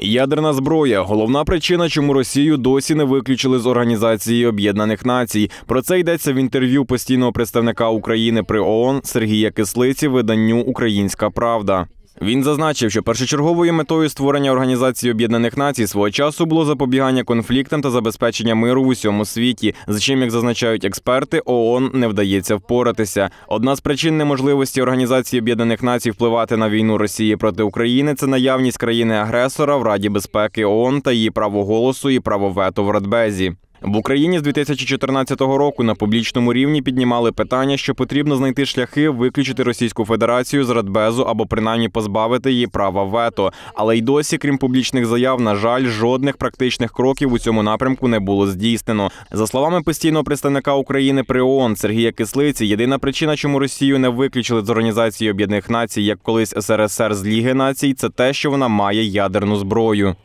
Ядерна зброя головна причина, чому Росію досі не виключили з організації Об'єднаних Націй. Про це йдеться в інтерв'ю постійного представника України при ООН Сергія Кислиці, виданню Українська Правда. Він зазначив, що першочерговою метою створення організації Об'єднаних Націй свого часу було запобігання конфліктам та забезпечення миру в усьому світі, з чим, як зазначають експерти, ООН не вдається впоратися. Одна з причин неможливості організації Об'єднаних Націй впливати на війну Росії проти України це наявність країни-агресора в Раді безпеки ООН та її право голосу і право вето в Радбезі. В Україні з 2014 року на публічному рівні піднімали питання, що потрібно знайти шляхи виключити Російську Федерацію з Радбезу або принаймні позбавити її права вето. Але й досі, крім публічних заяв, на жаль, жодних практичних кроків у цьому напрямку не було здійснено. За словами постійного представника України при ООН Сергія Кислиці, єдина причина, чому Росію не виключили з організації Об'єднаних Націй, як колись СРСР з Ліги націй, це те, що вона має ядерну зброю.